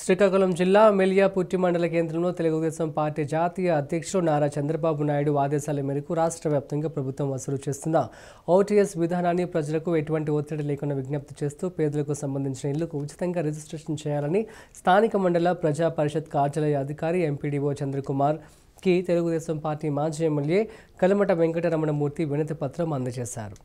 శ్రీకాకుళం జిల్లా మెలియాపుట్టి మండల కేంద్రంలో తెలుగుదేశం పార్టీ జాతీయ అధ్యక్షుడు నారా చంద్రబాబు నాయుడు ఆదేశాల మేరకు రాష్ట్ర వ్యాప్తంగా ప్రభుత్వం వసూలు చేస్తున్న ఓటీఎస్ విధానాన్ని ప్రజలకు ఎటువంటి ఒత్తిడి లేకుండా విజ్ఞప్తి చేస్తూ పేదలకు సంబంధించిన ఇళ్లకు ఉచితంగా రిజిస్ట్రేషన్ చేయాలని స్థానిక మండల ప్రజా పరిషత్ కార్యాలయ అధికారి ఎంపీడీఓ చంద్రకుమార్ కి తెలుగుదేశం పార్టీ మాజీ ఎమ్మెల్యే కలమట వెంకటరమణమూర్తి వినతి పత్రం అందజేశారు